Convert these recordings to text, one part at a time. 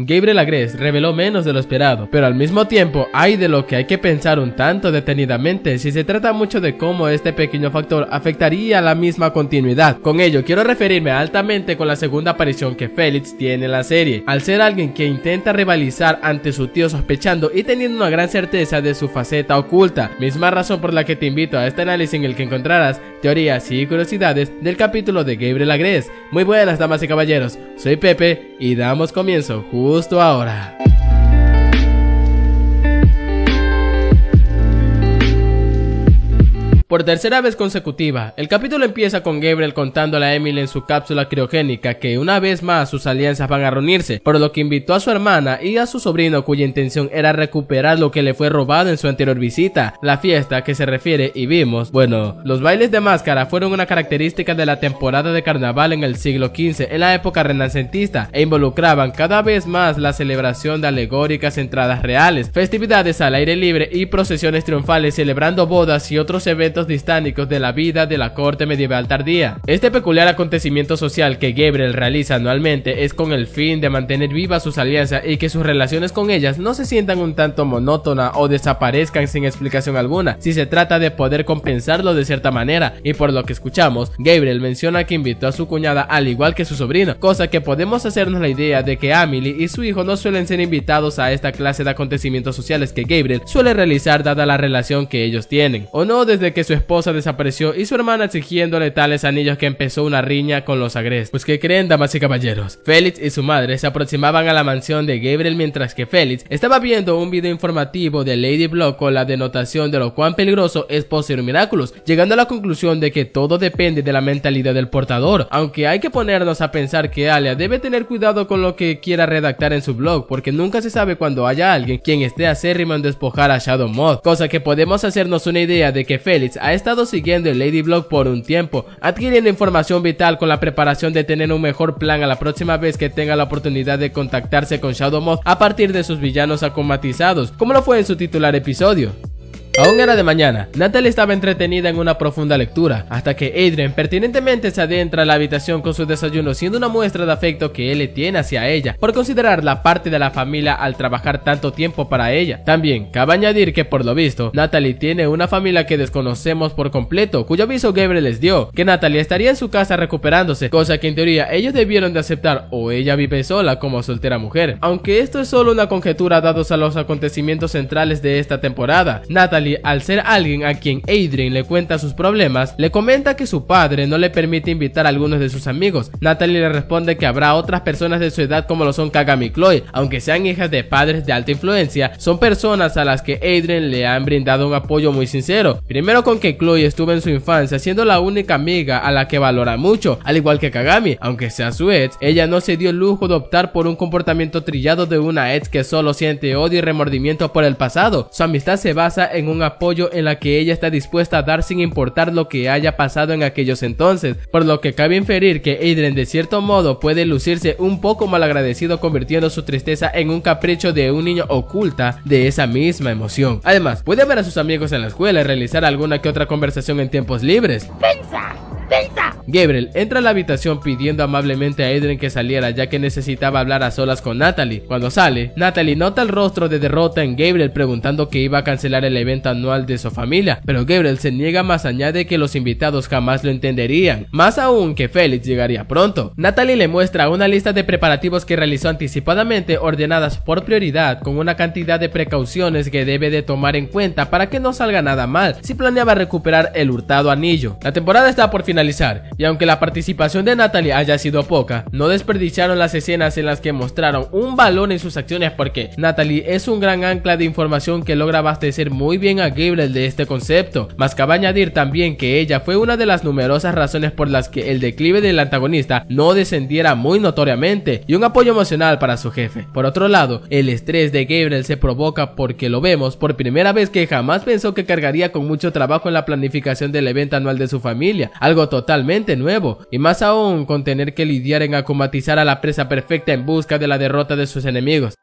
Gabriel Agres reveló menos de lo esperado, pero al mismo tiempo hay de lo que hay que pensar un tanto detenidamente si se trata mucho de cómo este pequeño factor afectaría la misma continuidad. Con ello quiero referirme altamente con la segunda aparición que Félix tiene en la serie, al ser alguien que intenta rivalizar ante su tío sospechando y teniendo una gran certeza de su faceta oculta, misma razón por la que te invito a este análisis en el que encontrarás teorías y curiosidades del capítulo de Gabriel Agres. Muy buenas damas y caballeros, soy Pepe y damos comienzo. justo ahora. Por tercera vez consecutiva, el capítulo empieza con Gabriel contándole a Emily en su cápsula criogénica que una vez más sus alianzas van a reunirse, por lo que invitó a su hermana y a su sobrino cuya intención era recuperar lo que le fue robado en su anterior visita, la fiesta que se refiere y vimos, bueno, los bailes de máscara fueron una característica de la temporada de carnaval en el siglo XV en la época renacentista e involucraban cada vez más la celebración de alegóricas entradas reales, festividades al aire libre y procesiones triunfales celebrando bodas y otros eventos distánicos de la vida de la corte medieval tardía. Este peculiar acontecimiento social que Gabriel realiza anualmente es con el fin de mantener viva sus alianzas y que sus relaciones con ellas no se sientan un tanto monótona o desaparezcan sin explicación alguna, si se trata de poder compensarlo de cierta manera, y por lo que escuchamos, Gabriel menciona que invitó a su cuñada al igual que su sobrino, cosa que podemos hacernos la idea de que Amelie y su hijo no suelen ser invitados a esta clase de acontecimientos sociales que Gabriel suele realizar dada la relación que ellos tienen, o no desde que su esposa desapareció y su hermana exigiéndole tales anillos que empezó una riña con los agres. Pues que creen, damas y caballeros. Félix y su madre se aproximaban a la mansión de Gabriel mientras que Félix estaba viendo un video informativo de Lady Block con la denotación de lo cuán peligroso es poseer Miraculous, llegando a la conclusión de que todo depende de la mentalidad del portador, aunque hay que ponernos a pensar que Alia debe tener cuidado con lo que quiera redactar en su blog, porque nunca se sabe cuando haya alguien quien esté acérrimo en despojar a Shadow Moth, cosa que podemos hacernos una idea de que Félix pues, ha estado siguiendo el LadyBlog por un tiempo, adquiriendo información vital con la preparación de tener un mejor plan a la próxima vez que tenga la oportunidad de contactarse con Shadow Moth a partir de sus villanos acomatizados, como lo fue en su titular episodio. Aún era de mañana, Natalie estaba entretenida en una profunda lectura, hasta que Adrian pertinentemente se adentra a la habitación con su desayuno siendo una muestra de afecto que él le tiene hacia ella, por considerarla parte de la familia al trabajar tanto tiempo para ella. También, cabe añadir que por lo visto, Natalie tiene una familia que desconocemos por completo, cuyo aviso Gabriel les dio, que Natalie estaría en su casa recuperándose, cosa que en teoría ellos debieron de aceptar o ella vive sola como soltera mujer. Aunque esto es solo una conjetura dados a los acontecimientos centrales de esta temporada, Natalie al ser alguien a quien Adrian le cuenta sus problemas, le comenta que su padre no le permite invitar a algunos de sus amigos. Natalie le responde que habrá otras personas de su edad como lo son Kagami y Chloe, aunque sean hijas de padres de alta influencia, son personas a las que Adrian le han brindado un apoyo muy sincero. Primero con que Chloe estuvo en su infancia siendo la única amiga a la que valora mucho, al igual que Kagami, aunque sea su ex, ella no se dio el lujo de optar por un comportamiento trillado de una ex que solo siente odio y remordimiento por el pasado. Su amistad se basa en un apoyo en la que ella está dispuesta a dar sin importar lo que haya pasado en aquellos entonces, por lo que cabe inferir que Adrien de cierto modo puede lucirse un poco malagradecido convirtiendo su tristeza en un capricho de un niño oculta de esa misma emoción. Además, puede ver a sus amigos en la escuela y realizar alguna que otra conversación en tiempos libres. Pensa Gabriel entra a la habitación pidiendo amablemente a Edren que saliera ya que necesitaba hablar a solas con Natalie. Cuando sale, Natalie nota el rostro de derrota en Gabriel preguntando que iba a cancelar el evento anual de su familia, pero Gabriel se niega más añade que los invitados jamás lo entenderían, más aún que Félix llegaría pronto. Natalie le muestra una lista de preparativos que realizó anticipadamente ordenadas por prioridad con una cantidad de precauciones que debe de tomar en cuenta para que no salga nada mal si planeaba recuperar el hurtado anillo. La temporada está por final y aunque la participación de Natalie haya sido poca, no desperdiciaron las escenas en las que mostraron un balón en sus acciones porque Natalie es un gran ancla de información que logra abastecer muy bien a Gabriel de este concepto, más cabe añadir también que ella fue una de las numerosas razones por las que el declive del antagonista no descendiera muy notoriamente y un apoyo emocional para su jefe. Por otro lado, el estrés de Gabriel se provoca porque lo vemos por primera vez que jamás pensó que cargaría con mucho trabajo en la planificación del evento anual de su familia, algo totalmente nuevo, y más aún con tener que lidiar en acumatizar a la presa perfecta en busca de la derrota de sus enemigos.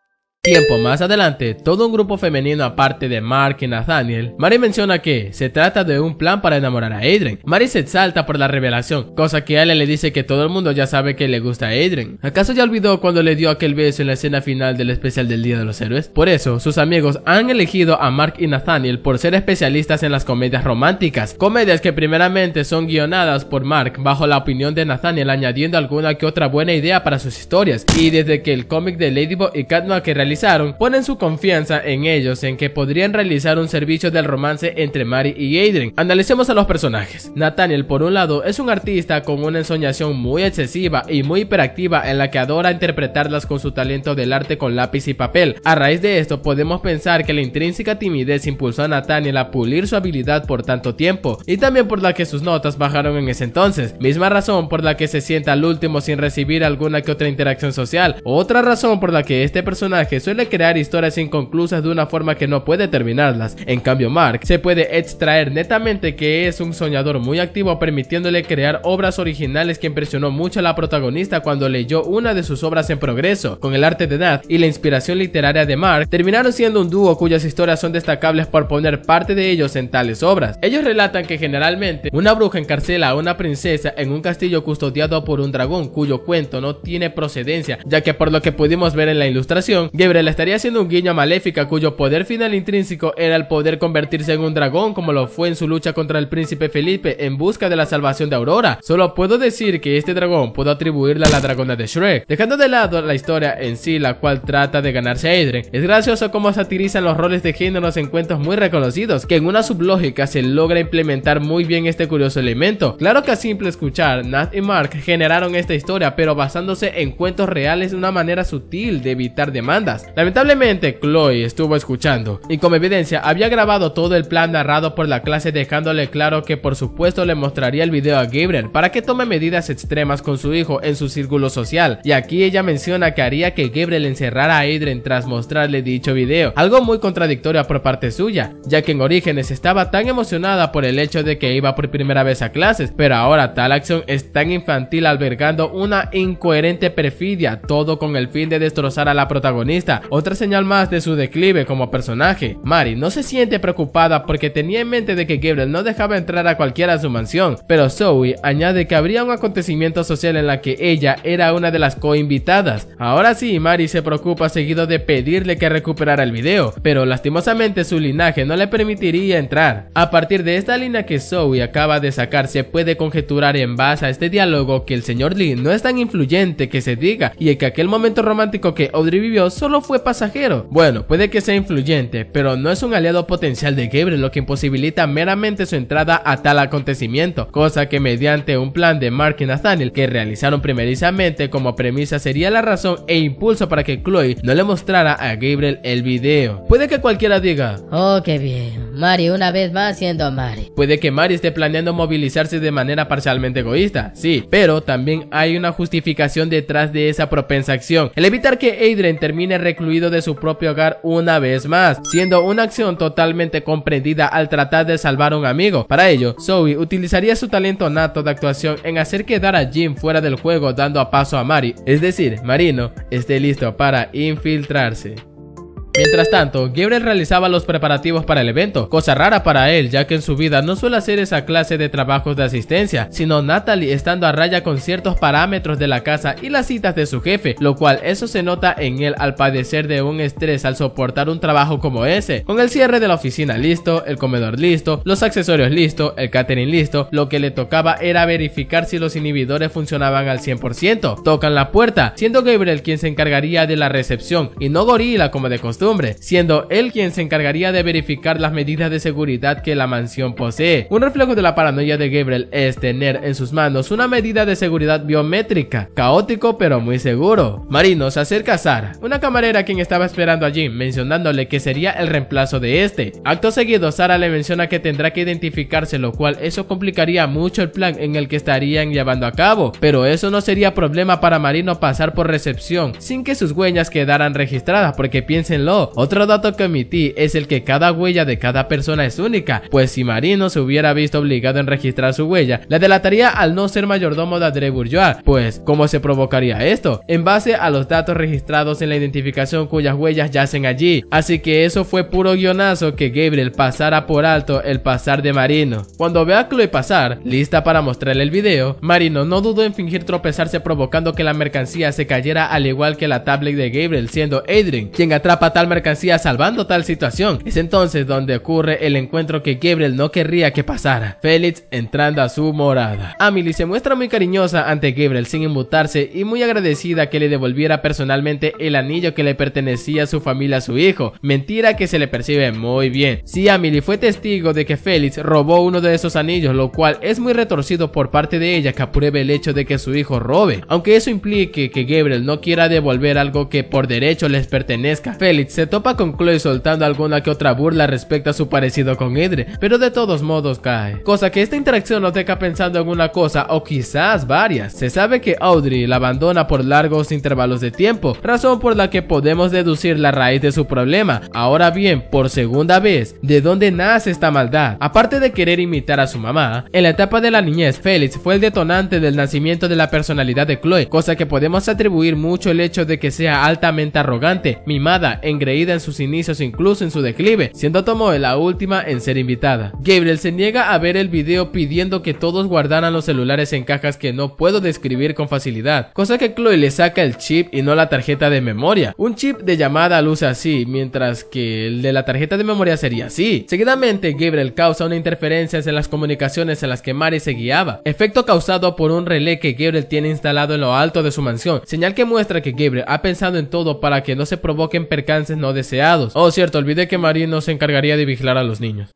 Tiempo más adelante, todo un grupo femenino aparte de Mark y Nathaniel, Mary menciona que se trata de un plan para enamorar a Adrian. Mary se exalta por la revelación, cosa que Ale le dice que todo el mundo ya sabe que le gusta a Adrian. ¿Acaso ya olvidó cuando le dio aquel beso en la escena final del especial del Día de los Héroes? Por eso, sus amigos han elegido a Mark y Nathaniel por ser especialistas en las comedias románticas, comedias que primeramente son guionadas por Mark bajo la opinión de Nathaniel añadiendo alguna que otra buena idea para sus historias, y desde que el cómic de Ladybug y Noir que realiza ponen su confianza en ellos en que podrían realizar un servicio del romance entre Mari y Adrian. Analicemos a los personajes. Nathaniel, por un lado, es un artista con una ensoñación muy excesiva y muy hiperactiva en la que adora interpretarlas con su talento del arte con lápiz y papel. A raíz de esto, podemos pensar que la intrínseca timidez impulsó a Nathaniel a pulir su habilidad por tanto tiempo, y también por la que sus notas bajaron en ese entonces, misma razón por la que se sienta al último sin recibir alguna que otra interacción social, otra razón por la que este personaje suele crear historias inconclusas de una forma que no puede terminarlas. En cambio, Mark se puede extraer netamente que es un soñador muy activo permitiéndole crear obras originales que impresionó mucho a la protagonista cuando leyó una de sus obras en progreso. Con el arte de edad y la inspiración literaria de Mark, terminaron siendo un dúo cuyas historias son destacables por poner parte de ellos en tales obras. Ellos relatan que generalmente una bruja encarcela a una princesa en un castillo custodiado por un dragón cuyo cuento no tiene procedencia, ya que por lo que pudimos ver en la ilustración, Libre le estaría siendo un guiño Maléfica cuyo poder final intrínseco era el poder convertirse en un dragón como lo fue en su lucha contra el príncipe Felipe en busca de la salvación de Aurora. Solo puedo decir que este dragón puedo atribuirle a la dragona de Shrek, dejando de lado la historia en sí la cual trata de ganarse a Adrien. Es gracioso cómo satirizan los roles de géneros en cuentos muy reconocidos, que en una sublógica se logra implementar muy bien este curioso elemento. Claro que a simple escuchar, Nat y Mark generaron esta historia, pero basándose en cuentos reales de una manera sutil de evitar demanda Lamentablemente, Chloe estuvo escuchando y como evidencia había grabado todo el plan narrado por la clase dejándole claro que por supuesto le mostraría el video a Gabriel para que tome medidas extremas con su hijo en su círculo social y aquí ella menciona que haría que Gabriel encerrara a Aidren tras mostrarle dicho video, algo muy contradictorio por parte suya, ya que en Orígenes estaba tan emocionada por el hecho de que iba por primera vez a clases, pero ahora tal acción es tan infantil albergando una incoherente perfidia, todo con el fin de destrozar a la protagonista otra señal más de su declive como personaje. Mari no se siente preocupada porque tenía en mente de que Gabriel no dejaba entrar a cualquiera a su mansión, pero Zoe añade que habría un acontecimiento social en la que ella era una de las coinvitadas. Ahora sí, Mari se preocupa seguido de pedirle que recuperara el video, pero lastimosamente su linaje no le permitiría entrar. A partir de esta línea que Zoe acaba de sacar se puede conjeturar en base a este diálogo que el señor Lee no es tan influyente que se diga y que aquel momento romántico que Audrey vivió solo fue pasajero. Bueno, puede que sea influyente, pero no es un aliado potencial de Gabriel, lo que imposibilita meramente su entrada a tal acontecimiento, cosa que mediante un plan de Mark y Nathaniel que realizaron primerizamente como premisa sería la razón e impulso para que Chloe no le mostrara a Gabriel el video. Puede que cualquiera diga, oh, qué bien, Mari una vez más siendo Mari. Puede que Mari esté planeando movilizarse de manera parcialmente egoísta, sí, pero también hay una justificación detrás de esa propensa acción, el evitar que Adrian termine recluido de su propio hogar una vez más, siendo una acción totalmente comprendida al tratar de salvar a un amigo. Para ello, Zoe utilizaría su talento nato de actuación en hacer quedar a Jim fuera del juego dando a paso a Mari, es decir, Marino esté listo para infiltrarse. Mientras tanto, Gabriel realizaba los preparativos para el evento, cosa rara para él ya que en su vida no suele hacer esa clase de trabajos de asistencia, sino Natalie estando a raya con ciertos parámetros de la casa y las citas de su jefe, lo cual eso se nota en él al padecer de un estrés al soportar un trabajo como ese, con el cierre de la oficina listo, el comedor listo, los accesorios listo, el catering listo, lo que le tocaba era verificar si los inhibidores funcionaban al 100%, tocan la puerta, siendo Gabriel quien se encargaría de la recepción y no Gorila como de costumbre, siendo él quien se encargaría de verificar las medidas de seguridad que la mansión posee. Un reflejo de la paranoia de Gabriel es tener en sus manos una medida de seguridad biométrica, caótico pero muy seguro. Marino se acerca a Sara, una camarera quien estaba esperando allí, mencionándole que sería el reemplazo de este. Acto seguido, Sara le menciona que tendrá que identificarse, lo cual eso complicaría mucho el plan en el que estarían llevando a cabo, pero eso no sería problema para Marino pasar por recepción sin que sus huellas quedaran registradas, porque piénsenlo, otro dato que omití es el que cada huella de cada persona es única, pues si Marino se hubiera visto obligado en registrar su huella, la delataría al no ser mayordomo de André Bourgeois, pues ¿cómo se provocaría esto? En base a los datos registrados en la identificación cuyas huellas yacen allí, así que eso fue puro guionazo que Gabriel pasara por alto el pasar de Marino. Cuando ve a Chloe pasar, lista para mostrarle el video, Marino no dudó en fingir tropezarse provocando que la mercancía se cayera al igual que la tablet de Gabriel siendo Adrien quien atrapa tal mercancía salvando tal situación. Es entonces donde ocurre el encuentro que Gabriel no querría que pasara. Félix entrando a su morada. Amelie se muestra muy cariñosa ante Gabriel sin inmutarse y muy agradecida que le devolviera personalmente el anillo que le pertenecía a su familia a su hijo. Mentira que se le percibe muy bien. Si sí, fue testigo de que Félix robó uno de esos anillos, lo cual es muy retorcido por parte de ella que apruebe el hecho de que su hijo robe. Aunque eso implique que Gabriel no quiera devolver algo que por derecho les pertenezca. Félix se topa con Chloe soltando alguna que otra burla respecto a su parecido con Idre, pero de todos modos cae. Cosa que esta interacción nos deja pensando en una cosa o quizás varias. Se sabe que Audrey la abandona por largos intervalos de tiempo, razón por la que podemos deducir la raíz de su problema. Ahora bien, por segunda vez, ¿de dónde nace esta maldad? Aparte de querer imitar a su mamá, en la etapa de la niñez, Félix fue el detonante del nacimiento de la personalidad de Chloe, cosa que podemos atribuir mucho el hecho de que sea altamente arrogante, mimada, en engreída en sus inicios incluso en su declive, siendo Tomoe la última en ser invitada. Gabriel se niega a ver el video pidiendo que todos guardaran los celulares en cajas que no puedo describir con facilidad, cosa que Chloe le saca el chip y no la tarjeta de memoria. Un chip de llamada luce así, mientras que el de la tarjeta de memoria sería así. Seguidamente, Gabriel causa una interferencia en las comunicaciones en las que Mari se guiaba, efecto causado por un relé que Gabriel tiene instalado en lo alto de su mansión, señal que muestra que Gabriel ha pensado en todo para que no se provoquen percances no deseados. Oh, cierto, olvidé que Marie no se encargaría de vigilar a los niños.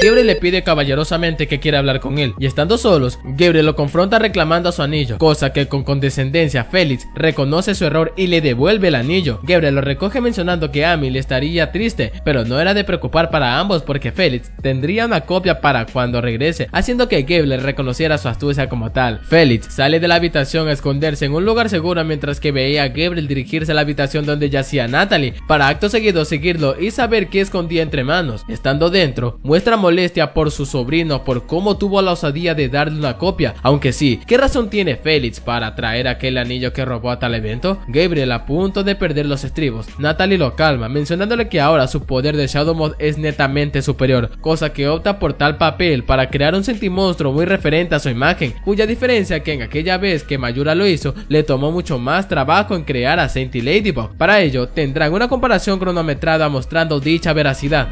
Gabriel le pide caballerosamente que quiera hablar con él, y estando solos, Gabriel lo confronta reclamando a su anillo, cosa que con condescendencia Félix reconoce su error y le devuelve el anillo. Gabriel lo recoge mencionando que Amy le estaría triste, pero no era de preocupar para ambos porque Félix tendría una copia para cuando regrese, haciendo que Gabriel reconociera su astucia como tal. Félix sale de la habitación a esconderse en un lugar seguro mientras que veía a Gabriel dirigirse a la habitación donde yacía Natalie, para acto seguido seguirlo y saber qué escondía entre manos. Estando dentro, muestra molestia por su sobrino por cómo tuvo la osadía de darle una copia, aunque sí, ¿qué razón tiene Félix para traer aquel anillo que robó a tal evento? Gabriel a punto de perder los estribos, Natalie lo calma, mencionándole que ahora su poder de Shadow Mod es netamente superior, cosa que opta por tal papel para crear un sentimonstruo muy referente a su imagen, cuya diferencia que en aquella vez que Mayura lo hizo, le tomó mucho más trabajo en crear a Saint Ladybug. Para ello, tendrán una comparación cronometrada mostrando dicha veracidad.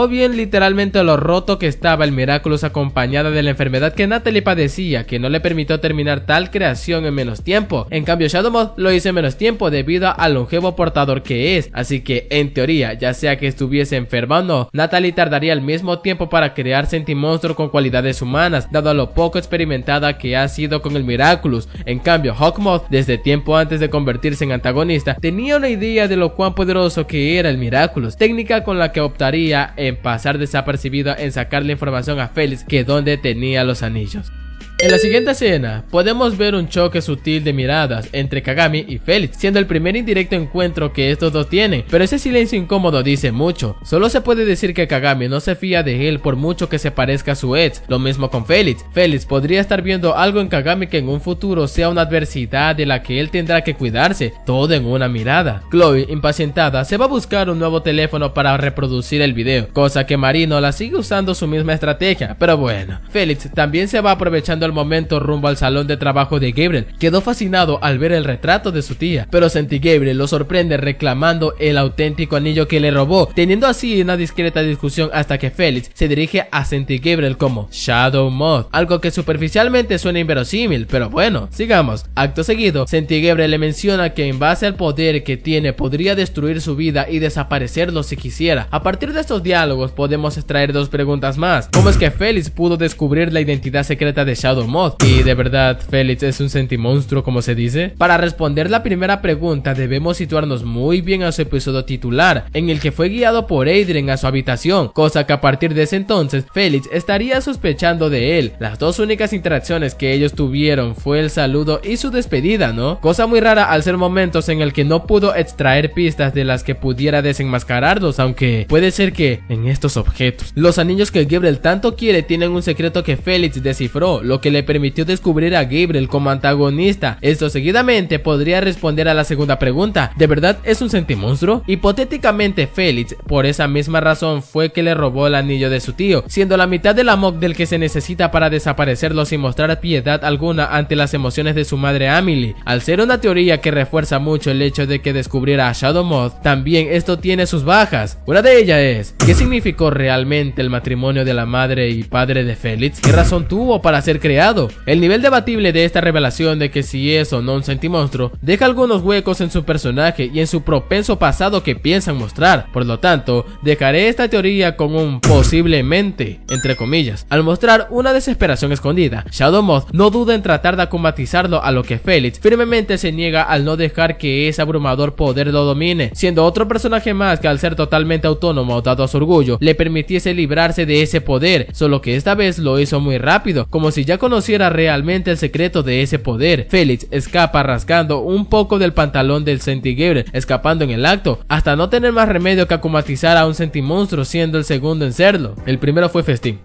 o bien literalmente lo roto que estaba el Miraculous acompañada de la enfermedad que Natalie padecía, que no le permitió terminar tal creación en menos tiempo. En cambio, Moth lo hizo en menos tiempo debido al longevo portador que es, así que en teoría, ya sea que estuviese enferma o no, Natalie tardaría el mismo tiempo para crear monstruo con cualidades humanas, dado a lo poco experimentada que ha sido con el Miraculous. En cambio, Hawkmoth, desde tiempo antes de convertirse en antagonista, tenía una idea de lo cuán poderoso que era el Miraculous, técnica con la que optaría el en pasar desapercibida en sacar la información a Félix que dónde tenía los anillos. En la siguiente escena, podemos ver un choque sutil de miradas entre Kagami y Felix, siendo el primer indirecto encuentro que estos dos tienen, pero ese silencio incómodo dice mucho. Solo se puede decir que Kagami no se fía de él por mucho que se parezca a su ex, lo mismo con Felix. Felix podría estar viendo algo en Kagami que en un futuro sea una adversidad de la que él tendrá que cuidarse, todo en una mirada. Chloe, impacientada, se va a buscar un nuevo teléfono para reproducir el video, cosa que Marino la sigue usando su misma estrategia, pero bueno, felix también se va aprovechando momento rumbo al salón de trabajo de Gabriel. Quedó fascinado al ver el retrato de su tía, pero senti Gabriel lo sorprende reclamando el auténtico anillo que le robó, teniendo así una discreta discusión hasta que Félix se dirige a Santi Gabriel como Shadow Mod, algo que superficialmente suena inverosímil, pero bueno, sigamos. Acto seguido, senti Gabriel le menciona que en base al poder que tiene podría destruir su vida y desaparecerlo si quisiera. A partir de estos diálogos podemos extraer dos preguntas más. ¿Cómo es que Félix pudo descubrir la identidad secreta de Shadow Mod. Y de verdad, Félix es un sentimonstruo, como se dice. Para responder la primera pregunta, debemos situarnos muy bien a su episodio titular, en el que fue guiado por Adrien a su habitación, cosa que a partir de ese entonces, Félix estaría sospechando de él. Las dos únicas interacciones que ellos tuvieron fue el saludo y su despedida, ¿no? Cosa muy rara al ser momentos en el que no pudo extraer pistas de las que pudiera desenmascararlos, aunque puede ser que en estos objetos. Los anillos que Gabriel tanto quiere tienen un secreto que Félix descifró, lo que le permitió descubrir a Gabriel como antagonista. Esto seguidamente podría responder a la segunda pregunta, ¿de verdad es un sentimonstruo? Hipotéticamente Félix, por esa misma razón fue que le robó el anillo de su tío, siendo la mitad del amok del que se necesita para desaparecerlo sin mostrar piedad alguna ante las emociones de su madre Amelie. Al ser una teoría que refuerza mucho el hecho de que descubriera a Shadow Moth, también esto tiene sus bajas. Una de ellas es, ¿qué significó realmente el matrimonio de la madre y padre de Félix? ¿Qué razón tuvo para ser creado el nivel debatible de esta revelación de que si es o no un sentimonstruo deja algunos huecos en su personaje y en su propenso pasado que piensan mostrar, por lo tanto, dejaré esta teoría con un posiblemente, entre comillas. Al mostrar una desesperación escondida, Shadow Moth no duda en tratar de acomatizarlo a lo que Félix firmemente se niega al no dejar que ese abrumador poder lo domine, siendo otro personaje más que al ser totalmente autónomo dado a su orgullo, le permitiese librarse de ese poder, solo que esta vez lo hizo muy rápido, como si ya con conociera realmente el secreto de ese poder. Félix escapa rascando un poco del pantalón del Sentigebre, escapando en el acto, hasta no tener más remedio que acumatizar a un Sentimonstruo siendo el segundo en serlo. El primero fue Festín.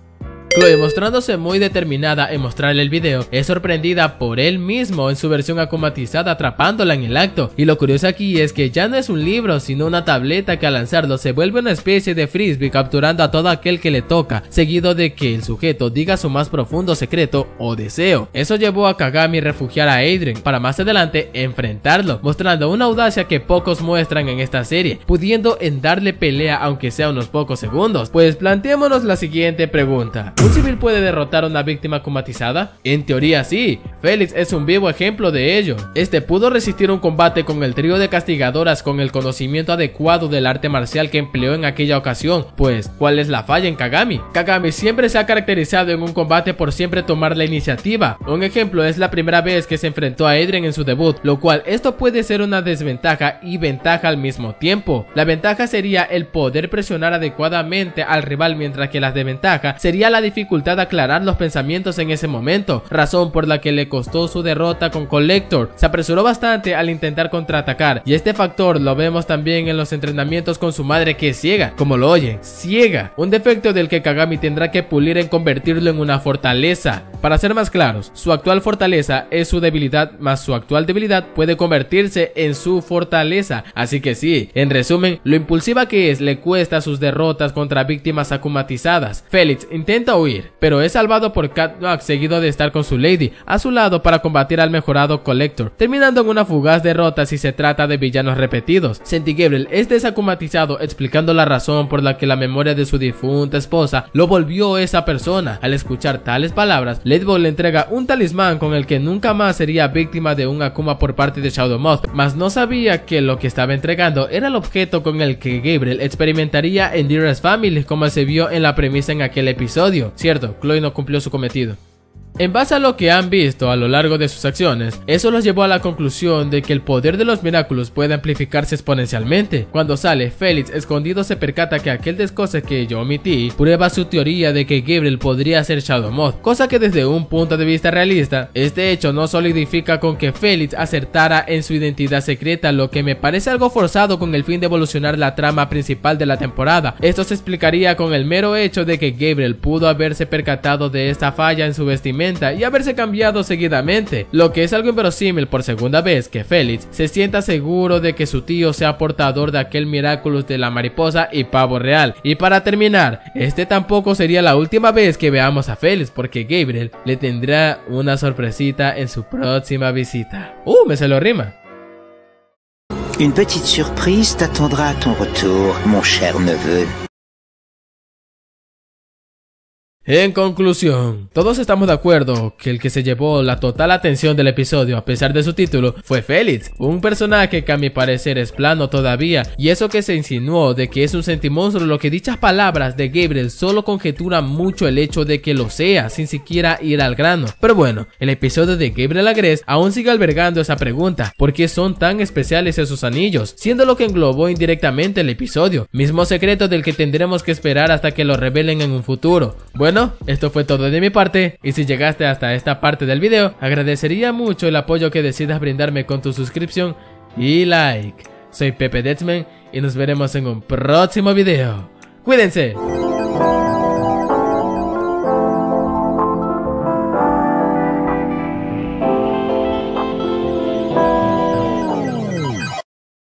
Chloe, mostrándose muy determinada en mostrarle el video, es sorprendida por él mismo en su versión acumatizada atrapándola en el acto. Y lo curioso aquí es que ya no es un libro, sino una tableta que al lanzarlo se vuelve una especie de frisbee capturando a todo aquel que le toca, seguido de que el sujeto diga su más profundo secreto o deseo. Eso llevó a Kagami refugiar a Adrien para más adelante enfrentarlo, mostrando una audacia que pocos muestran en esta serie, pudiendo en darle pelea aunque sea unos pocos segundos. Pues planteémonos la siguiente pregunta. ¿Un civil puede derrotar a una víctima comatizada? En teoría sí, Félix es un vivo ejemplo de ello. Este pudo resistir un combate con el trío de castigadoras con el conocimiento adecuado del arte marcial que empleó en aquella ocasión, pues, ¿cuál es la falla en Kagami? Kagami siempre se ha caracterizado en un combate por siempre tomar la iniciativa. Un ejemplo es la primera vez que se enfrentó a Adrien en su debut, lo cual esto puede ser una desventaja y ventaja al mismo tiempo. La ventaja sería el poder presionar adecuadamente al rival mientras que la desventaja sería la dificultad aclarar los pensamientos en ese momento, razón por la que le costó su derrota con Collector. Se apresuró bastante al intentar contraatacar y este factor lo vemos también en los entrenamientos con su madre que es ciega, como lo oyen, ciega. Un defecto del que Kagami tendrá que pulir en convertirlo en una fortaleza. Para ser más claros, su actual fortaleza es su debilidad más su actual debilidad puede convertirse en su fortaleza. Así que sí, en resumen, lo impulsiva que es le cuesta sus derrotas contra víctimas acumatizadas. Félix intenta pero es salvado por Catdog seguido de estar con su Lady a su lado para combatir al mejorado Collector, terminando en una fugaz derrota si se trata de villanos repetidos. Gabriel es desacumatizado explicando la razón por la que la memoria de su difunta esposa lo volvió esa persona. Al escuchar tales palabras, Ladybug le entrega un talismán con el que nunca más sería víctima de un Akuma por parte de Shadow Moth, mas no sabía que lo que estaba entregando era el objeto con el que Gabriel experimentaría en Dearest Family como se vio en la premisa en aquel episodio. Cierto, Chloe no cumplió su cometido. En base a lo que han visto a lo largo de sus acciones, eso los llevó a la conclusión de que el poder de los Miraculous puede amplificarse exponencialmente. Cuando sale, Félix escondido se percata que aquel descose que yo omití prueba su teoría de que Gabriel podría ser Shadow Mod, cosa que desde un punto de vista realista, este hecho no solidifica con que Félix acertara en su identidad secreta, lo que me parece algo forzado con el fin de evolucionar la trama principal de la temporada. Esto se explicaría con el mero hecho de que Gabriel pudo haberse percatado de esta falla en su vestimenta y haberse cambiado seguidamente, lo que es algo inverosímil por segunda vez que Félix se sienta seguro de que su tío sea portador de aquel Miraculous de la mariposa y pavo real. Y para terminar, este tampoco sería la última vez que veamos a Félix porque Gabriel le tendrá una sorpresita en su próxima visita. ¡Uh! Me se lo rima. Une petite surprise t'attendra à ton retour, mon cher neveu. En conclusión, todos estamos de acuerdo que el que se llevó la total atención del episodio a pesar de su título fue Félix, un personaje que a mi parecer es plano todavía y eso que se insinuó de que es un sentimonstruo lo que dichas palabras de Gabriel solo conjetura mucho el hecho de que lo sea sin siquiera ir al grano. Pero bueno, el episodio de Gabriel Agres aún sigue albergando esa pregunta, ¿por qué son tan especiales esos anillos? Siendo lo que englobó indirectamente el episodio, mismo secreto del que tendremos que esperar hasta que lo revelen en un futuro bueno, esto fue todo de mi parte y si llegaste hasta esta parte del video, agradecería mucho el apoyo que decidas brindarme con tu suscripción y like. Soy Pepe Deadman y nos veremos en un próximo video. ¡Cuídense!